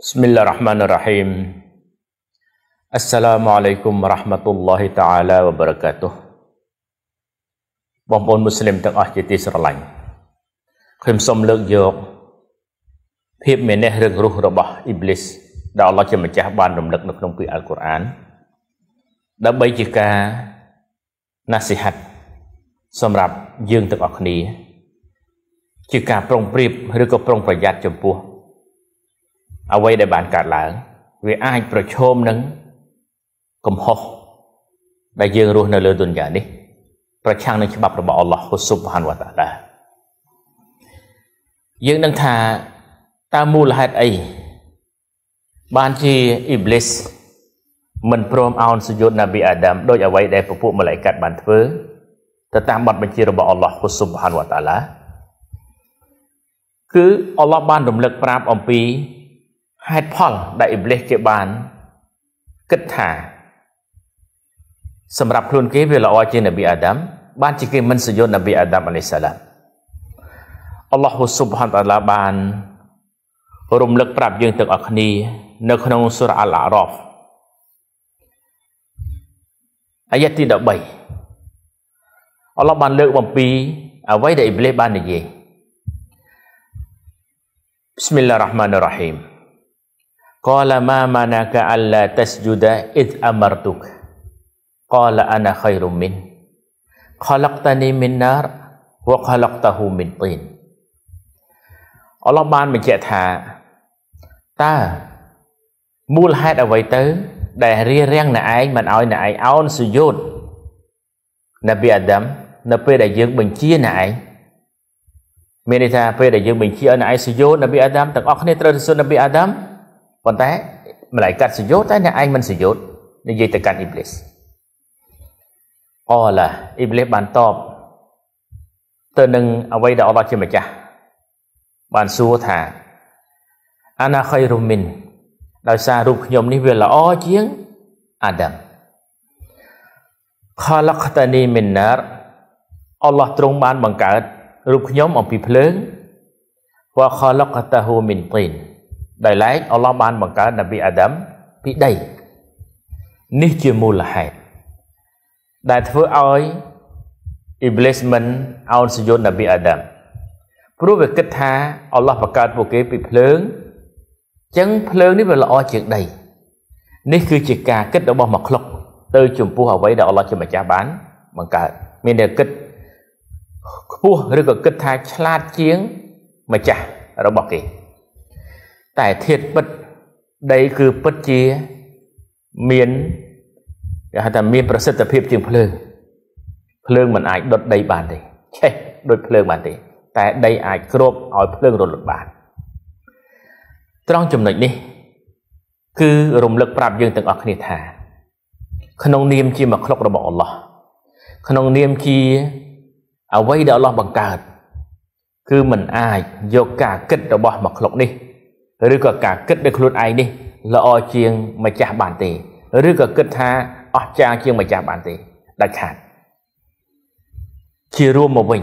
Bismillahirrahmanirrahim. Assalamualaikum warahmatullahi taala wabarakatuh. បងប្អូនមូស្លីមទាំងអស់ជាទីស្រឡាញ់ខ្ញុំសូមលើកយកភាពមេនេះរឿងរស់របស់អ៊ីប្លីសដែលអល់ឡោះជាម្ចាស់បានរំលឹកនៅក្នុងពាក្យអល់កុរអានដើម្បីជាការណាសិហាត់សម្រាប់យើងទាំងអស់គ្នាជាការប្រុងប្រៀបឬក៏ប្រុងប្រយ័ត្នចំពោះអ្វីដែលបានកើតឡើង វាអាចប្រឈមនឹងកំហុសដែលយើងរស់នៅលើទុនយ៉ានេះ ប្រឆាំងនឹងច្បាប់របស់អល់ឡោះហ៊ូស៊ុបហានវតាឡាយើងនឹងថាតើមូលហេតុអីបានជាអ៊ីប្លីសមិនព្រមអោនសុយុទ្ធណាប៊ីអាដាមដោយអ្វីដែលពពួកម៉ាឡៃកាត់បានធ្វើទៅតាមបទបញ្ជារបស់អល់ឡោះហ៊ូស៊ុបហានវតាឡាគឺអល់ឡោះបានរំលឹកប្រាប់អំពីហេតុផលដែលអ៊ីប្លីសគេបានគិតថាសម្រាប់ខ្លួនគេវាល្អជាងនប៊ីអាដាម បានជាគេមិនសយុទ្ធនប៊ីអាដាមអាឡៃសាឡាមអល់ឡោះស៊ុបហានតាឡាបានរំលឹកប្រាប់យើងទាំងអស់គ្នានៅក្នុងសូរ៉ាអល់អារ៉ហ្វអាយ៉ាទី13អល់ឡោះបានលើកបំពី អ្វីដែលអ៊ីប្លេសបាននិយាយ بسم الله الرحمن الرحيم Qala ma manaka alla tasjuda id amartuk. Qala ana khairum min. Khalaqtani min nar wa khalaqtahu min tin. អល់ឡោះបានបញ្ជាក់ថាតើមូលហេតុអ្វីទៅ ដែលរារាំងអ្នកឯងមិនឲ្យអ្នកឯងអោនសុយុទ្ធនប៊ីអាដាមនៅពេលដែលយើងបញ្ជាអ្នកឯងមានន័យថាពេលដែលយើងបញ្ជាឲ្យអ្នកឯងសុយុទ្ធនប៊ីអាដាមទាំងអស់គ្នាត្រូវទៅសុននប៊ីអាដាមប៉ុន្តែម្លាយកាត់សយុទ្ធតែអ្នកឯងមិនសយុទ្ធនិយាយទៅកាន់អ៊ីប្លីសអឡាអ៊ីប្លីសបានតបទៅនឹងអ្វីដែលអល់ឡោះជាម្ចាស់បានសួរថាអាណាខៃរុមីនដោយសាររូបខ្ញុំនេះវាល្អជាង អាដាមខលកតានីមីនណារអល់ឡោះទ្រង់បានបង្កើត រូបខ្ញុំអំពីភ្លើងវខលកតាហ៊ូមីនទីនដោយឡែកអល់ឡោះបានបង្កើតនប៊ីអាដាមពីដីនេះជាមូលហេតុដែលធ្វើឲ្យអ៊ីប្លីសមិនអោនសយុទ្ធនប៊ីអាដាមព្រោះវាគិតថាអល់ឡោះបង្កើតពួកគេពីភ្លើងអញ្ចឹងភ្លើងនេះវាល្អជាងដី នេះ គឺជាការគិតរបស់មកក្លុកទៅចំពោះអ្វីដែលអល់ឡោះជាម្ចាស់បានបង្កើតមានតែគិតខ្ពស់ឬក៏គិតថាឆ្លាតជាងម្ចាស់របស់គេតែធាតពិតដីគឺពិតជាមានគេហៅថាមានប្រសិទ្ធភាពជាងភ្លើងភ្លើងមិនអាចដុតដីបានទេឆេះដូចភ្លើងបានទេ តែដីអាចគ្របឲ្យភ្លើងរលត់បានត្រង់ចំណុចនេះ គឺរំលឹកប្រាប់យើងទាំងអស់គ្នាថា ក្នុងនាមជាមកក្លុករបស់អល់ឡោះក្នុងនាមជាអ្វីដែលអល់ឡោះបង្កើតគឺមិនអាចយកការគិតរបស់មកក្លុកនេះឬក៏ការគិតដោយខ្លួនឯងនេះល្អជាងម្ចាស់បានទេ ឬក៏គិតថាអស្ចារ្យជាងម្ចាស់បានទេដាច់ខាត ជារួមមកវិញ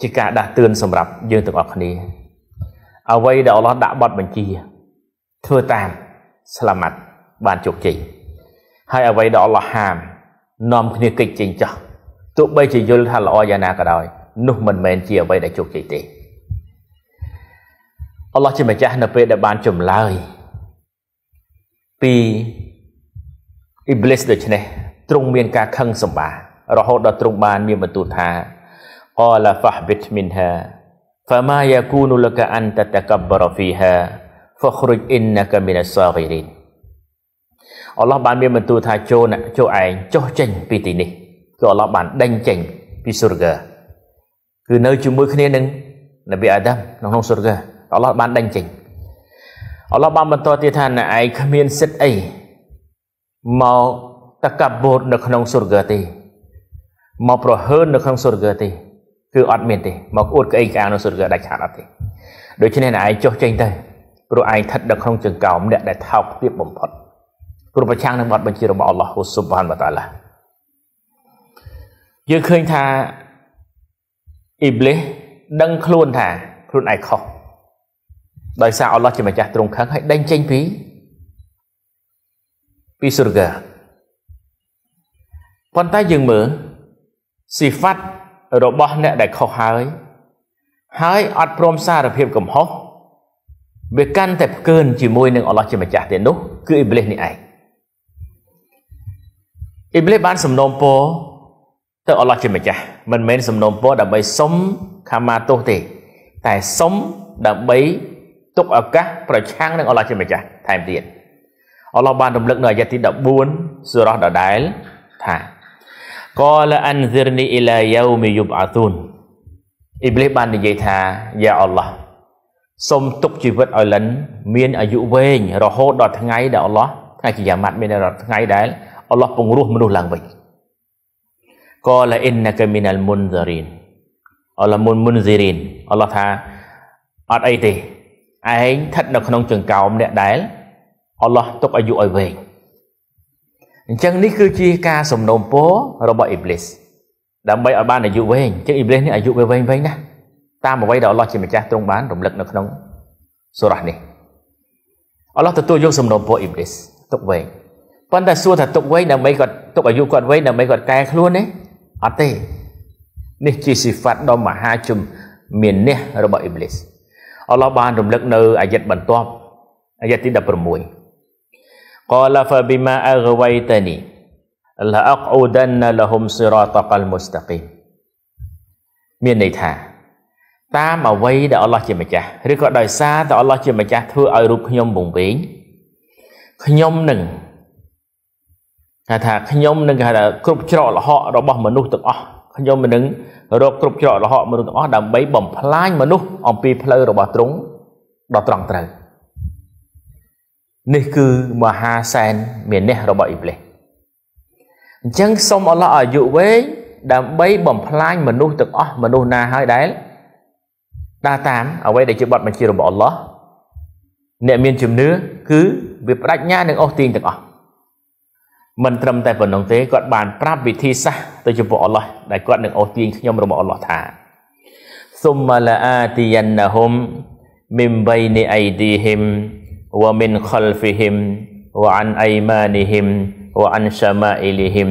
ជាការដាស់តឿនសម្រាប់យើងទាំងអស់គ្នាអ្វីដែលអល់ឡោះដាក់បទបញ្ជា ធ្វើតាមស្លាមាត់បានជោគជ័យហើយអ្វីដែលអល់ឡោះហាមនាំគ្នាកិច្ចចេញចោះទោះបីជាយល់ថាល្អយ៉ាងណាក៏ដោយនោះមិនមែនជាអ្វីដែលជោគជ័យទេអល់ឡោះជាម្ចាស់នៅពេលដែលបានចម្លើយពីអ៊ីប្លីសដូច្នេះទ្រង់មានការខឹងសម្បា រហូតដល់ទ្រង់បាន មានបន្ទូលថា قال فاحبط منها فما يكون لك أن تتكبر فيها فاخرج إنك من الصاغرين អល់ឡោះបានមានបន្ទូលថាចូលណាចូលឯងចុះចេញ ពីទីនេះគឺអល់ឡោះបានដេញចេញពីសុរហ្គាគឺនៅជាមួយគ្នានឹងនប៊ីអាដាមក្នុងសុរហ្គាអល់ឡោះបានដេញចេញអល់ឡោះបានបន្តទៀតថាណែឯងគ្មានសិទ្ធអីមកតកបូតនៅក្នុងសុរហ្គទេមកប្រហើននៅក្នុងសុរហ្គទេគឺអត់មានទេមកអួតក្អេងក្អាងនៅសុរហ្គដាច់ខាតអត់ទេដូច្នេះណែឯងចុះចេញទៅព្រោះឯងស្ថិតនៅក្នុងចង្កោមអ្នកដែលថោកទាបបំផុតព្រោះប្រឆាំងនឹងបទបញ្ជារបស់អល់ឡោះហ៊ូស៊ុបហានវតាឡាយើងឃើញថាអ៊ីប្លីសដឹងខ្លួនថាខ្លួនឯងខុសដោយសារអល់ឡោះជាម្ចាស់ទ្រង់ខឹងហើយដេញចេញពីពីសុរកាប៉ុន្តែយើងមើលស៊ីហ្វាត់របស់ អ្នកដែលខុសហើយហើយអត់ព្រមសារភាពកំហុសវាកាន់តែផ្កើនជាមួយនឹងអល់ឡោះជាម្ចាស់ទៀតនោះគឺអ៊ីប្លីសនេះឯងអ៊ីប្លីសបានសំណូមពរទៅអល់ឡោះជាម្ចាស់ មិនមែនសំណូមពរដើម្បីសុំខមាទោសទេ តែសុំដើម្បីទុកឱកាសប្រឆាំងនឹងអល់ឡោះជាម្ចាស់ថែមទៀតអល់ឡោះបានរំលឹកនៅអាយ៉ាទី14សូរ៉ាដដែលថា កលអានហ្សិរនីអ៊ីឡាយូមីយូបអាទូនអ៊ីប្លីសបាននិយាយថាយ៉ាអល់ឡោះសូមទុកជីវិតឲ្យលិន មានអាយុវែងរហូតដល់ថ្ងៃដែលអល់ឡោះថ្ងៃជាយ៉ាម៉ាត់មានដល់ថ្ងៃដែលអល់ឡោះពង្រោះមនុស្សឡើងវិញកលអ៊ីនណាកមីនអលមុនហ្សារីនអល់ឡោះមុនមុនហ្សារីនអល់ឡោះថាអត់អីទេឯងស្ថិតនៅក្នុង ចង្កោមអ្នកដែល អល់ឡោះទុកអាយុឲ្យវែងអញ្ចឹងនេះគឺជាការសំណូមពររបស់អ៊ីប្លីសដើម្បីឲ្យបានអាយុវែងអញ្ចឹងអ៊ីប្លីសនេះអាយុវែងវែងណាស់តាមអ្វីដែលអល់ឡោះជាម្ចាស់ទ្រង់បានរំលឹកនៅក្នុងសូរ៉ានេះអល់ឡោះទទួលយកសំណូមពរអ៊ីប្លីសទុកវែងប៉ុន្តែសួរថាទុកវែងដើម្បីគាត់ទុកអាយុគាត់វែងដើម្បីគាត់កែខ្លួនទេអត់ទេនេះជាសិហ្វាត់ដ៏មហាជំមាននេះរបស់អ៊ីប្លីសអល់ឡោះបានរំលឹកនៅអាយិតបន្ទាប់អាយិតទី16 قال فبما اغويتني لاقعدن لهم صراطك المستقيم មានន័យថា តាមអ្វីដែលអល់ឡោះជាម្ចាស់ឬក៏ដោយសារតែអល់ឡោះជាម្ចាស់ធ្វើឲ្យរូបខ្ញុំវង្វេងខ្ញុំនឹងហៅថាខ្ញុំនឹងគេហៅថាគ្រប់ច្រកល្ហករបស់មនុស្សទាំងអស់ខ្ញុំនឹងរកគ្រប់ច្រកលហកមនុស្សទាំងអស់ដើម្បីបំផ្លាញមនុស្សអំពីផ្លូវរបស់ទ្រង់ដល់ត្រង់ត្រូវនេះគឺមហាសែនមានះរបស់អ៊ីប្លេសអញ្ចឹងសូមអល់ឡោះអាយុវែងដើម្បីបំផ្លាញមនុស្សទាំងអស់មនុស្សណាហើយដែលដើរតាមអ្វីដែលជាបទបញ្ជារបស់អល់ឡោះអ្នកមាន ជំនឿគឺវាបដិញ្ញានឹងអស់ទាញទាំងអស់មិនត្រឹមតែប៉ុណ្ណឹងទេគាត់បានប្រាប់វិធីសាស្ត្រទៅចំពោះអល់ឡោះដែលគាត់នឹងអូសទាញខ្ញុំរបស់អល់ឡោះថាសុមឡាអាទីយ៉ានហុមមីមបៃនីអៃឌីហ៊ីមវ៉ាមីនខលហ្វីហ៊ីមវ៉ាអានអៃម៉ានីហ៊ីមវ៉ាអានសាម៉ាអ៊ីលីហ៊ីម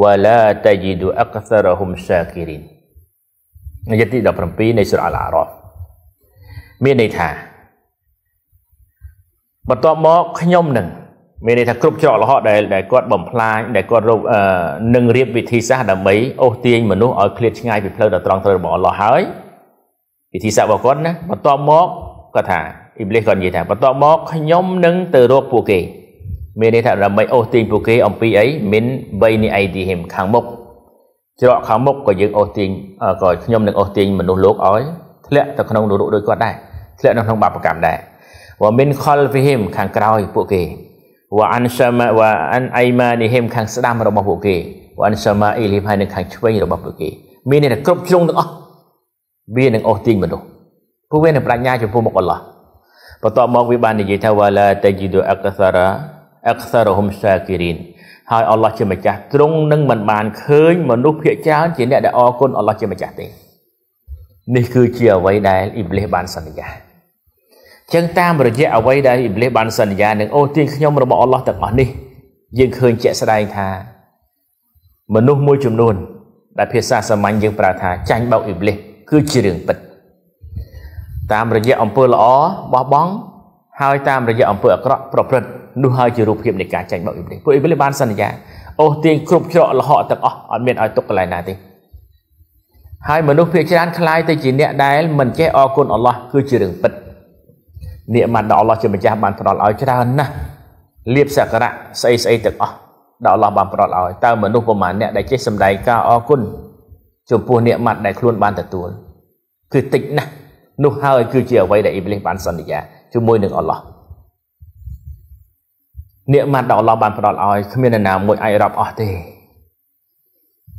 វ៉ាឡាតាជីឌូអកសរហ៊ុមសាគីរីនអាយទី17នៃសូរ៉ាអារ៉ាហ្វមានន័យថាបន្ទាប់មកខ្ញុំនឹងមានន័យថាគ្រប់ច្រកលហកដែលដែលគាត់បំផ្លាញដែលគាត់រកនឹងរៀបវិធីសាស្ត្រដើម្បីអូសទាញមនុស្សឲ្យឃ្លាតឆ្ងាយពីផ្លូវដ៏ត្រង់ត្រូវរបស់អល់ឡោះហើយវិធីសាស្ត្ររបស់គាត់ណាបន្ទាប់មកគាត់ថាអ៊ីប្លីសគាត់និយាយថាបន្ទាប់មកខ្ញុំនឹងទៅរកពួកគេ មានន័យថាដើម្បីអូសទាញពួកគេអំពីអីមិនបីនីអៃទីហឹមខាងមុខច្រកខាងមុខក៏យើងអូសទាញក៏ខ្ញុំនឹងអូសទាញមនុស្សលោកឲ្យធ្លាក់ទៅក្នុងនរកដូចគាត់ដែរធ្លាក់នៅក្នុងបាបកម្មដែរវ៉ាមិនខលហ្វីហឹមខាងក្រោយពួកគេវ៉ាអានសាម៉ាវ៉ាអានអៃម៉ានីហឹមខាងស្ដាំរបស់ពួកគេវ៉ាអានសាម៉ាអ៊ីលីមហើយនៅខាងឆ្វេងរបស់ពួកគេមានន័យថាគ្រប់ជ្រុងទាំងអស់វានឹងអស់ទាញមនុស្សពួកវានឹងប្រាជ្ញាចំពោះមុខអល់ឡោះបន្ទាប់មកវាបាននិយាយថាវ៉ាឡាតាជីដូអកសារ៉ាអកសារ៉ូហុំសាគីរីនហើយអល់ឡោះជាម្ចាស់ទ្រង់នឹងមិនបានឃើញមនុស្សភាគច្រើនជាអ្នកដែលអរគុណអល់ឡោះជាម្ចាស់ទេនេះគឺជាអ្វីដែលអ៊ីប្លីសបានសន្យាចឹងតាមរយៈអ្វីដែលអ៊ីប្លេសបានសន្យានឹងអូទាញខ្ញុំរបស់អល់ឡោះទាំងអស់នេះយើងឃើញជាក់ស្ដែងថា មនុស្សមួយចំនួន ដែលភាសាសាមញ្ញយើងប្រើថាចាញ់បោកអ៊ីប្លេសគឺជារឿងពិតតាមរយៈអំពើល្អបោះបង់ហើយ តាមរយៈអំពើអាក្រក់ប្រព្រឹត្តនោះហើយជារូបភាពនៃការចាញ់បោកអ៊ីប្លេសពួកអ៊ីប្លេសបានសន្យាអូទាញគ្រប់ច្រកលហកទាំងអស់អត់មានឲ្យទុកកន្លែងណាទេហើយមនុស្សភាគច្រើនคล้ายទៅជាអ្នកដែលមិនចេះអរគុណអល់ឡោះគឺជារឿងពិតនិអាមដែលអល់ឡោះជាម្ចាស់បានផ្ដល់ឲ្យច្រើនណាស់លៀបសក្ការៈស្អីស្អីទាំងអស់ដែលអល់ឡោះបានផ្ដល់ឲ្យតើមនុស្សប្រមាណអ្នកដែលចេះសម្ដែងការអរគុណចំពោះនិអាមដែលខ្លួនបានទទួលគឺតិចណាស់នោះហើយគឺជាអ្វីដែលអ៊ីប្លីសបានសន្យាជាមួយនឹងអល់ឡោះនិអាមដែលអល់ឡោះបានផ្ដល់ឲ្យគ្មាននរណាមួយអាចរាប់អស់ទេ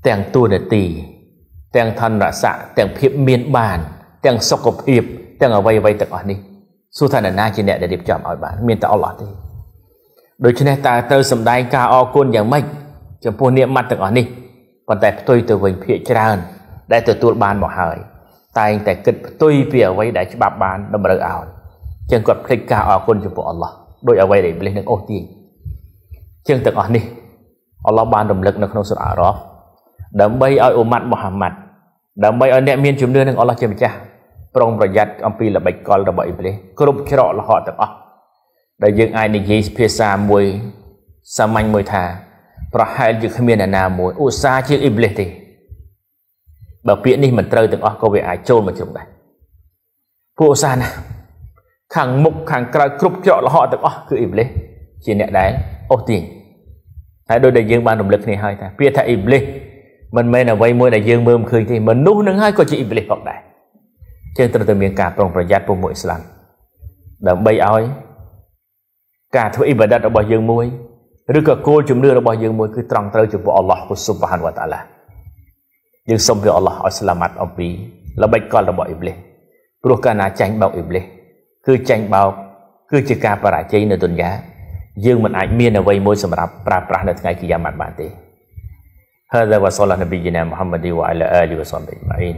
ទាំងទួនាទីទាំងឋានៈស័កទាំងភាពមានបាន ទាំងសុខភាពទាំងអ្វីអ្វីទាំងអស់នេះសួរថាអ្នកណាជាអ្នកដែលរៀបចំឲ្យបានមានតែអល់ឡោះទេដូច្នេះតើត្រូវសម្ដែងការអរគុណយ៉ាងម៉េចចំពោះនាមម៉ាត់ទាំងអស់នេះប៉ុន្តែផ្ទុយទៅវិញភាកច្រើនដែលទទួលបានមកហើយតែងតែគិតផ្ទុយពីអ្វីដែលច្បាប់បានតម្រូវឲ្យចឹងគាត់ភ្លេចការអរគុណចំពោះអល់ឡោះដោយអ្វីដែលប្លេសនឹងអូសទាញចឹងទាំងអស់នេះ អល់ឡោះបានរំលឹកនៅក្នុងសុរអារ៉ាហ្វដើម្បីឲ្យអ៊ុម៉ាត់មូហាម៉ាត់ដើម្បីឲ្យអ្នកមានជំនឿនឹងអល់ឡោះជាម្ចាស់ប្រុងប្រយ័ត្នអំពីល្បិចកលរបស់អ៊ីប្លីសគ្រប់ច្រកល្ហកទាំងអស់ដែលយើងអាចនិយាយភាសាមួយសាមញ្ញមួយថា ប្រហែលជាគ្មានអ្នកណាមួយឧស្សាហ៍ជាអ៊ីប្លីសទេបើពាក្យនេះមិនត្រូវទាំងអស់ក៏វាអាចចូលមកជ្រុំដែរពួកឧស្សាហ៍ណាខាងមុខខាងក្រៅគ្រប់ច្រកល្ហកទាំងអស់គឺអ៊ីប្លីសជាអ្នកដែលអូសទាញហើយដោយដែលយើងបានរំលឹកគ្នាហើយថា ពាក្យថាអ៊ីប្លីសមិនមែនអ្វីមួយដែលយើងមើលមិនឃើញទេមនុស្សនឹងហើយក៏ជាអ៊ីប្លីសផងដែរចឹងត្រូវតែមានការប្រុងប្រយ័ត្នពុំមួយស្លាប់ដើម្បីឲ្យការធ្វើអ៊ីបាដាតរបស់យើងមួយឬក៏គោលជំនឿរបស់យើងមួយ គឺត្រង់ត្រូវចំពោះអល់ឡោះពុសុបហានវតាឡាយើងសូមព្រះអល់ឡោះឲ្យស្លាមាត់អំពីល្បិចកលរបស់អ៊ីប្លីសព្រោះកាលណាចាញ់បោកអ៊ីប្លីសគឺចាញ់បោក គឺជាការបរាជ័យនៅទុនយ៉ាយើងមិនអាចមានអ្វីមួយសម្រាប់ប្រើប្រាស់នៅថ្ងៃគីយ៉ាម៉ាត់បានទេ هذا وصلى نبينا محمد وعلى آله وصحبه أجمعين